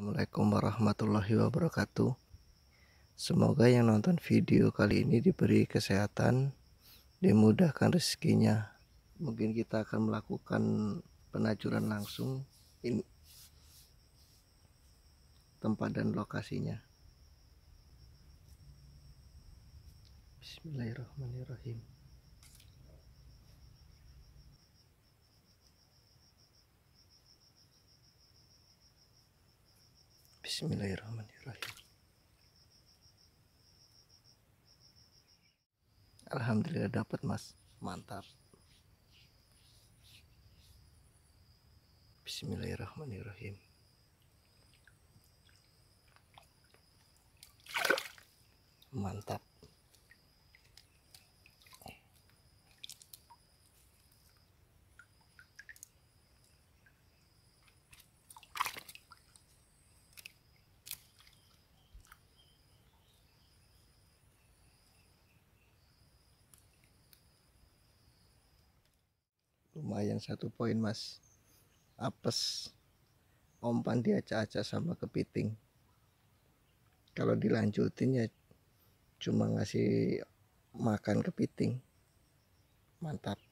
Assalamualaikum warahmatullahi wabarakatuh Semoga yang nonton video kali ini diberi kesehatan Dimudahkan rezekinya Mungkin kita akan melakukan penajuran langsung ini Tempat dan lokasinya Bismillahirrahmanirrahim Bismillahirrahmanirrahim. Alhamdulillah dapat mas, mantap. Bismillahirrahmanirrahim. Mantap. lumayan satu poin mas apes ompan dia acak sama kepiting kalau dilanjutin ya cuma ngasih makan kepiting mantap